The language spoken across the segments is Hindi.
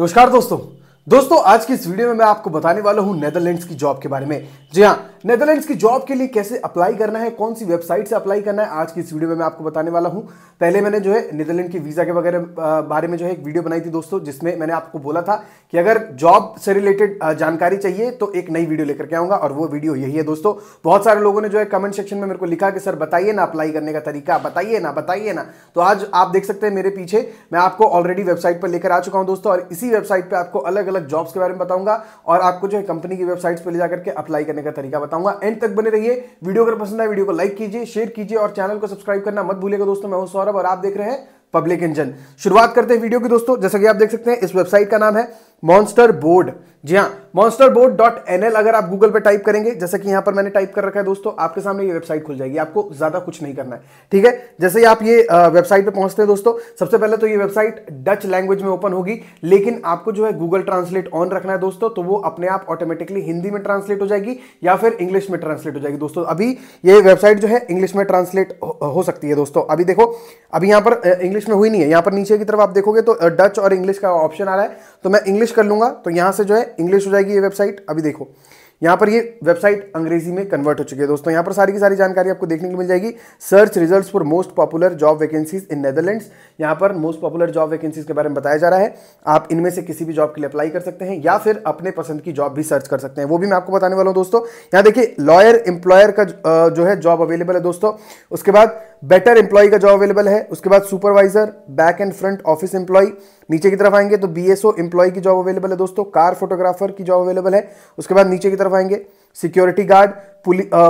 नमस्कार दोस्तों दोस्तों आज की इस वीडियो में मैं आपको बताने वाला हूं नेदरलैंड्स की जॉब के बारे में जी हाँ नेदरलैंड्स की जॉब के लिए कैसे अप्लाई करना है कौन सी वेबसाइट से अप्लाई करना है आज की इस वीडियो में मैं आपको बताने वाला हूं पहले मैंने जो है नेदरलैंड की वीज़ा के वगैरह बारे में जो है एक वीडियो बनाई थी दोस्तों जिसमें मैंने आपको बोला था कि अगर जॉब से रिलेटेड जानकारी चाहिए तो एक नई वीडियो लेकर के आऊंगा और वो वीडियो यही है दोस्तों बहुत सारे लोगों ने जो है कमेंट सेक्शन में मेरे को लिखा कि सर बताइए ना अप्लाई करने का तरीका बताइए ना बताइए ना तो आज आप देख सकते हैं मेरे पीछे मैं आपको ऑलरेडी वेबसाइट पर लेकर आ चुका हूँ दोस्तों और इसी वेबसाइट पर आपको अलग अलग अलग जॉब्स के बारे में बताऊंगा और आपको जो है कंपनी की वेबसाइट्स पर ले जाकर के अप्लाई करने का तरीका बताऊंगा एंड तक बने रहिए वीडियो अगर पसंद आए वीडियो को लाइक कीजिए शेयर कीजिए और चैनल को सब्सक्राइब करना मत भूलेगा दोस्तों मैं हूं सौरभ और आप देख रहे हैं पब्लिक इंजन शुरुआत करते हैं वीडियो की दोस्तों जैसा कि आप देख सकते हैं इस वेबसाइट का नाम है मॉन्स्टर बोर्ड जी हाँ Monster board dot N L अगर आप गूगल पे टाइप करेंगे जैसे कि यहां पर मैंने टाइप कर रखा है दोस्तों आपके सामने ये वेबसाइट खुल जाएगी आपको ज्यादा कुछ नहीं करना है ठीक है जैसे ही आप ये वेबसाइट पे पहुंचते हैं दोस्तों सबसे पहले तो ये वेबसाइट डच लैंग्वेज में ओपन होगी लेकिन आपको जो है गूगल ट्रांसलेट ऑन रखना है दोस्तों तो वो अपने आप ऑटोमेटिकली हिंदी में ट्रांसलेट हो जाएगी या फिर इंग्लिश में ट्रांसलेट हो जाएगी दोस्तों अभी ये वेबसाइट जो है इंग्लिश में ट्रांसलेट हो सकती है दोस्तों अभी देखो अभी यहां पर इंग्लिश में हुई नहीं है यहां पर नीचे की तरफ आप देखोगे तो डच और इंग्लिश का ऑप्शन आ रहा है तो मैं इंग्लिश इंग्लिश कर लूंगा तो यहां से जो है इंग्लिश हो जाएगी ये वेबसाइट अभी देखो यहां पर ये वेबसाइट अंग्रेजी में कन्वर्ट हो चुकी है दोस्तों यहां पर सारी की सारी जानकारी आपको देखने को मिल जाएगी search results for most popular job vacancies in Netherlands यहां पर मोस्ट पॉपुलर जॉब वैकेंसीज के बारे में बताया जा रहा है आप इनमें से किसी भी जॉब के लिए अप्लाई कर सकते हैं या फिर अपने पसंद की जॉब भी सर्च कर सकते हैं वो भी मैं आपको बताने वाला हूँ दोस्तों यहां देखिए लॉयर एम्प्लॉयर का जो है जॉब अवेलेबल है दोस्तों उसके बाद बेटर एम्प्लॉय का जॉब अवेलेबल है उसके बाद supervisor back end front office employ नीचे की तरफ आएंगे तो बी एस की जॉब अवेलेबल है दोस्तों कार फोटोग्राफर की जॉब अवेलेबल है उसके बाद नीचे की तरफ आएंगे security guard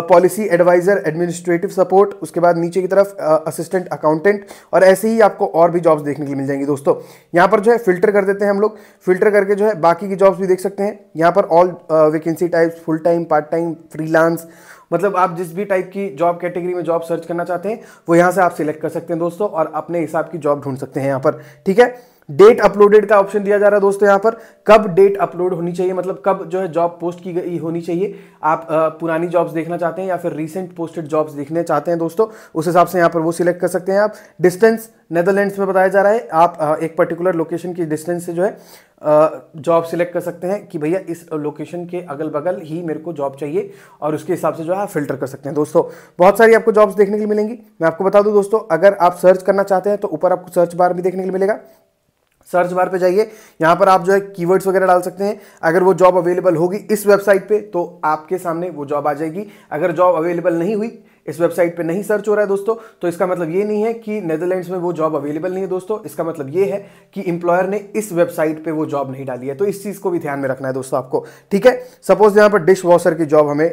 policy adviser administrative support उसके बाद नीचे की तरफ असिस्टेंट अकाउंटेंट और ऐसे ही आपको और भी जॉब्स देखने के लिए मिल जाएंगी दोस्तों यहाँ पर जो है फिल्टर कर देते हैं हम लोग फिल्टर करके जो है बाकी की जॉब्स भी देख सकते हैं यहाँ पर all vacancy types full time part time freelance मतलब आप जिस भी टाइप की जॉब कैटेगरी में जॉब सर्च करना चाहते हैं वो यहाँ से आप सिलेक्ट कर सकते हैं दोस्तों और अपने हिसाब की जॉब ढूंढ सकते हैं यहाँ पर ठीक है डेट अपलोडेड का ऑप्शन दिया जा रहा है दोस्तों यहाँ पर कब डेट अपलोड होनी चाहिए मतलब कब जो है जॉब पोस्ट की गई होनी चाहिए आप आ, पुरानी जॉब्स देखना चाहते हैं या फिर रीसेंट पोस्टेड जॉब्स देखने चाहते हैं दोस्तों उस हिसाब से यहाँ पर वो सिलेक्ट कर सकते हैं आप डिस्टेंस नेदरलैंड्स में बताया जा रहा है आप आ, एक पर्टिकुलर लोकेशन की डिस्टेंस से जो है जॉब सिलेक्ट कर सकते हैं कि भैया इस लोकेशन के अगल बगल ही मेरे को जॉब चाहिए और उसके हिसाब से जो है आप फिल्टर कर सकते हैं दोस्तों बहुत सारी आपको जॉब्स देखने के लिए मिलेंगी मैं आपको बता दूं दोस्तों अगर आप सर्च करना चाहते हैं तो ऊपर आपको सर्च बार भी देखने के लिए मिलेगा सर्च बार पे जाइए यहाँ पर आप जो है कीवर्ड्स वगैरह डाल सकते हैं अगर वो जॉब अवेलेबल होगी इस वेबसाइट पे तो आपके सामने वो जॉब आ जाएगी अगर जॉब अवेलेबल नहीं हुई इस वेबसाइट पे नहीं सर्च हो रहा है दोस्तों तो इसका मतलब ये नहीं है कि नेदरलैंड्स में वो जॉब अवेलेबल नहीं है दोस्तों इसका मतलब ये है कि इंप्लॉयर ने इस वेबसाइट पे वो जॉब नहीं डाली है तो इस चीज़ को भी ध्यान में रखना है दोस्तों आपको ठीक है सपोज यहाँ पर डिश वॉशर की जॉब हमें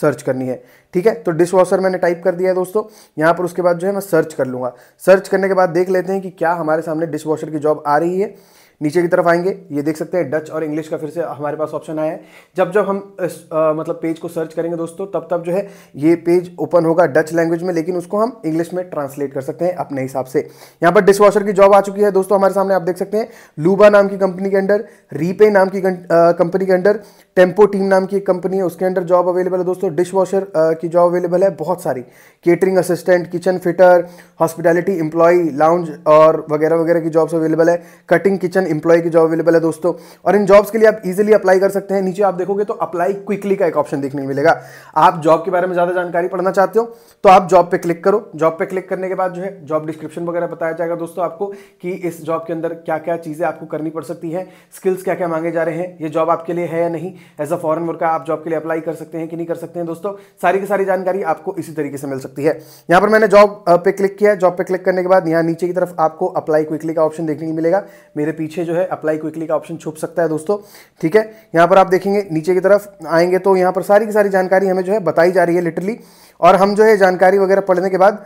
सर्च करनी है ठीक है तो डिश वॉशर मैंने टाइप कर दिया है दोस्तों यहाँ पर उसके बाद जो है मैं सर्च कर लूँगा सर्च करने के बाद देख लेते हैं कि क्या हमारे सामने डिश वॉशर की जॉब आ रही है नीचे की तरफ आएंगे ये देख सकते हैं डच और इंग्लिश का फिर से हमारे पास ऑप्शन आया है जब जब हम इस, आ, मतलब पेज को सर्च करेंगे दोस्तों तब तब जो है ये पेज ओपन होगा डच लैंग्वेज में लेकिन उसको हम इंग्लिश में ट्रांसलेट कर सकते हैं अपने हिसाब से यहाँ पर डिशवॉशर की जॉब आ चुकी है दोस्तों हमारे सामने आप देख सकते हैं लूबा नाम की कंपनी के अंडर रीपे नाम की कंपनी के अंडर टेम्पो टीम नाम की एक कंपनी है उसके अंडर जॉब अवेलेबल है दोस्तों डिश की जॉब अवेलेबल है बहुत सारी catering assistant kitchen fitter hospitality employ lounge और वगैरह वगैरह की जॉब्स अवेलेबल है कटिंग किचन एम्प्लॉय की जॉब अवेलेबल है दोस्तों और इन जॉब्स के लिए आप इजिली अप्लाई कर सकते हैं नीचे आप देखोगे तो अप्लाई क्विकली का एक ऑप्शन देखने को मिलेगा आप जॉब के बारे में ज़्यादा जानकारी पढ़ना चाहते हो तो आप जॉब पे क्लिक करो जॉब पे क्लिक करने के बाद जो है जॉब डिस्क्रिप्शन वगैरह बताया जाएगा दोस्तों आपको कि इस जॉब के अंदर क्या क्या चीज़ें आपको करनी पड़ सकती है स्किल्स क्या क्या मांगे जा रहे हैं ये जॉब आपके लिए है या नहीं एज अ फॉरन वर्कर आप जॉब के लिए अप्लाई कर सकते हैं कि नहीं कर सकते हैं दोस्तों सारी की सारी जानकारी आपको इसी तरीके से मिल सकती है यहां पर मैंने जॉब पे क्लिक किया जॉब पे क्लिक करने के बाद यहाँ नीचे की तरफ आपको अप्लाई क्विकली का ऑप्शन देखने को मिलेगा मेरे पीछे पीछे जो है अप्लाई क्विकली का ऑप्शन छुप सकता है दोस्तों ठीक है यहाँ पर आप देखेंगे नीचे की तरफ आएंगे तो यहाँ पर सारी की सारी जानकारी हमें जो है बताई जा रही है लिटरली और हम जो है जानकारी वगैरह पढ़ने के बाद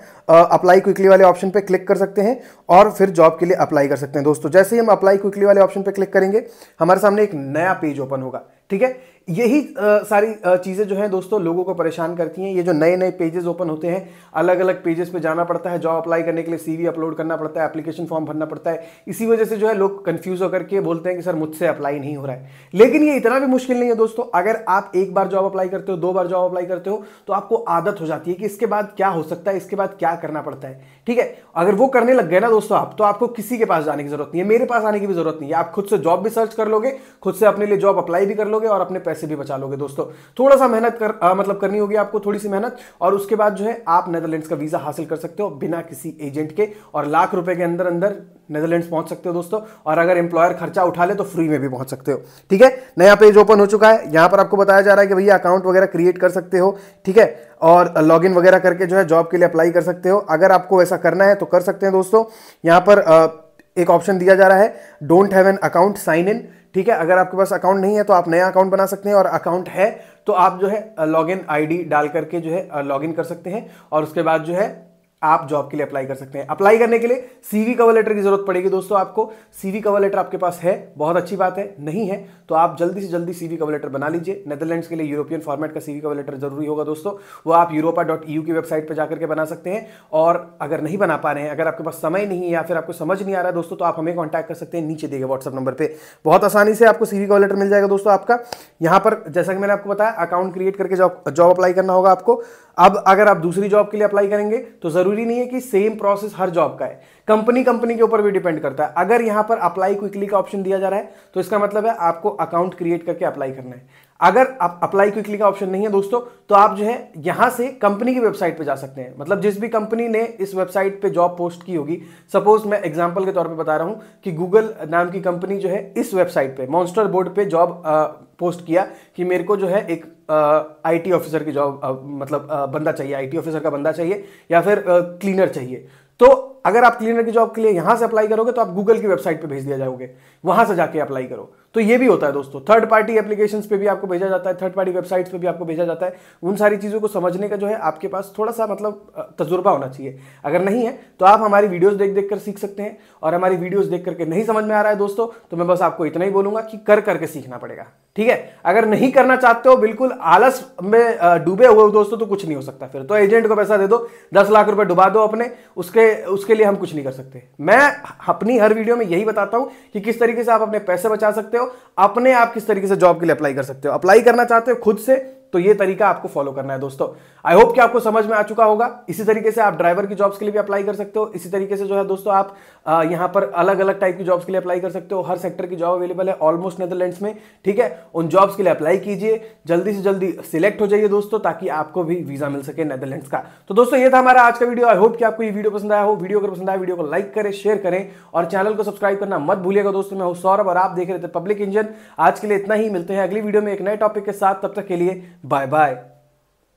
अप्लाई क्विकली वाले ऑप्शन पे क्लिक कर सकते हैं और फिर जॉब के लिए अप्लाई कर सकते हैं दोस्तों जैसे ही हम अप्लाई क्विकली वाले ऑप्शन पे क्लिक करेंगे हमारे सामने एक नया पेज ओपन होगा ठीक है यही सारी चीज़ें जो हैं दोस्तों लोगों को परेशान करती हैं ये जो नए नए पेजेस ओपन होते हैं अलग अलग पेजेस पे जाना पड़ता है जॉब अप्लाई करने के लिए सीवी अपलोड करना पड़ता है एप्लीकेशन फॉर्म भरना पड़ता है इसी वजह से जो है लोग कंफ्यूज होकर के बोलते हैं कि सर मुझसे अप्लाई नहीं हो रहा है लेकिन ये इतना भी मुश्किल नहीं है दोस्तों अगर आप एक बार जॉब अप्लाई करते हो दो बार जॉब अप्लाई करते हो तो आपको आदत हो जाती है कि इसके बाद क्या हो सकता है इसके बाद क्या करना पड़ता है ठीक है अगर वो करने लग गए ना दोस्तों आप तो आपको किसी के पास जाने की जरूरत नहीं है मेरे पास आने की भी जरूरत नहीं है आप खुद से जॉब भी सर्च कर लोगे खुद से अपने लिए जॉब अप्लाई भी कर लोगे और अपने पैसे भी बचा लोगे दोस्तों थोड़ा सा मेहनत कर आ, मतलब करनी होगी आपको थोड़ी सी मेहनत और उसके बाद जो है आप नेदरलैंड्स का वीजा हासिल कर सकते हो बिना किसी एजेंट के और लाख रुपए के अंदर अंदर नेदरलैंड्स पहुंच सकते हो दोस्तों और अगर एम्प्लॉयर खर्चा उठा ले तो फ्री में भी पहुंच सकते हो ठीक है नया पेज ओपन हो चुका है यहां पर आपको बताया जा रहा है कि भैया अकाउंट वगैरह क्रिएट कर सकते हो ठीक है और लॉगिन वगैरह करके जो है जॉब के लिए अप्लाई कर सकते हो अगर आपको ऐसा करना है तो कर सकते हैं दोस्तों यहां पर एक ऑप्शन दिया जा रहा है don't have an account sign in ठीक है अगर आपके पास अकाउंट नहीं है तो आप नया अकाउंट बना सकते हैं और अकाउंट है तो आप जो है लॉगिन आईडी डाल करके जो है लॉग कर सकते हैं और उसके बाद जो है आप जॉब के लिए अप्लाई कर सकते हैं अप्लाई करने के लिए सीवी कवर लेटर की जरूरत पड़ेगी दोस्तों आपको सीवी कवर लेटर आपके पास है बहुत अच्छी बात है नहीं है तो आप जल्दी से जल्दी सीवी कवर लेटर बना लीजिए नेदरलैंड्स के लिए यूरोपियन फॉर्मेट का सीवी कवर लेटर जरूरी होगा दोस्तों वो आप यूरोपा डॉट यू की वेबसाइट पर जाकर के बना सकते हैं और अगर नहीं बना पा रहे हैं अगर आपके पास समय नहीं है या फिर आपको समझ नहीं आ रहा है दोस्तों तो आप हमें कॉन्टैक्ट कर सकते हैं नीचे देगा व्हाट्सअप नंबर पर बहुत आसानी से आपको सीवी कवर लेटर मिल जाएगा दोस्तों आपका यहां पर जैसा कि मैंने आपको बताया अकाउंट क्रिएट करके जॉब जॉब अप्लाई करना होगा आपको अब अगर आप दूसरी जॉब के लिए अप्लाई करेंगे तो ज़रूरी नहीं है कि सेम प्रोसेस हर जॉब का है कंपनी कंपनी के ऊपर भी डिपेंड करता है अगर यहां पर अप्लाई क्विकली का ऑप्शन दिया जा रहा है तो इसका मतलब है आपको अकाउंट क्रिएट करके अप्लाई करना है अगर आप अप्लाई क्विकली का ऑप्शन नहीं है दोस्तों तो आप जो है यहां से कंपनी की वेबसाइट पे जा सकते हैं मतलब जिस भी कंपनी ने इस वेबसाइट पे जॉब पोस्ट की होगी सपोज मैं एग्जांपल के तौर पे बता रहा हूं कि गूगल नाम की कंपनी जो है इस वेबसाइट पे मॉन्स्टर बोर्ड पे जॉब पोस्ट किया कि मेरे को जो है एक आईटी ऑफिसर की जॉब मतलब आ, बंदा चाहिए आईटी ऑफिसर का बंदा चाहिए या फिर क्लीनर चाहिए तो अगर आप क्लीनर की जॉब के लिए यहां से अप्लाई करोगे तो आप गूगल की वेबसाइट पर भेज दिया जाओगे वहां से जाके अप्लाई करो तो ये भी होता है दोस्तों थर्ड पार्टी एप्लीकेशन पे भी आपको भेजा जाता है थर्ड पार्टी वेबसाइट्स पे भी आपको भेजा जाता है उन सारी चीज़ों को समझने का जो है आपके पास थोड़ा सा मतलब तजुर्बा होना चाहिए अगर नहीं है तो आप हमारी वीडियोज़ देख देख कर सीख सकते हैं और हमारी वीडियोज़ देख करके नहीं समझ में आ रहा है दोस्तों तो मैं बस आपको इतना ही बोलूंगा कि कर करके सीखना पड़ेगा ठीक है अगर नहीं करना चाहते हो बिल्कुल आलस में डूबे हुए हो दोस्तों तो कुछ नहीं हो सकता फिर तो एजेंट को पैसा दे दो दस लाख रुपए डुबा दो अपने उसके उसके लिए हम कुछ नहीं कर सकते मैं अपनी हर वीडियो में यही बताता हूँ कि किस तरीके से आप अपने पैसे बचा सकते हो हो अपने आप किस तरीके से जॉब के लिए अप्लाई कर सकते हो अप्लाई करना चाहते हो खुद से तो ये तरीका आपको फॉलो करना है दोस्तों आई होप कि आपको समझ में आ चुका होगा इसी तरीके से आप ड्राइवर की जॉब्स के लिए भी अप्लाई कर सकते हो इसी तरीके से जो है दोस्तों आप यहां पर अलग अलग टाइप की जॉब्स के लिए अप्लाई कर सकते हो हर सेक्टर की जॉब अवेलेबल है ऑलमोस्ट नेदरलैंड्स में ठीक है उन जॉब्स के लिए अप्लाई कीजिए जल्दी से जल्दी सिलेक्ट हो जाइए दोस्तों ताकि आपको भी वीजा मिल सके नेदरलैंड्स का तो दोस्तों ये था हमारा आज का वीडियो आई होप कि आपको ये वीडियो पसंद आया हो वीडियो अगर पसंद आया वीडियो को लाइक करें शेयर करें और चैनल को सब्सक्राइब करना मत भूलिएगा दोस्तों मैं हूँ सौरभ और आप देख रहे थे पब्लिक इंजन आज के लिए इतना ही मिलते हैं अगली वीडियो में एक नए टॉपिक के साथ तब तक के लिए Bye bye.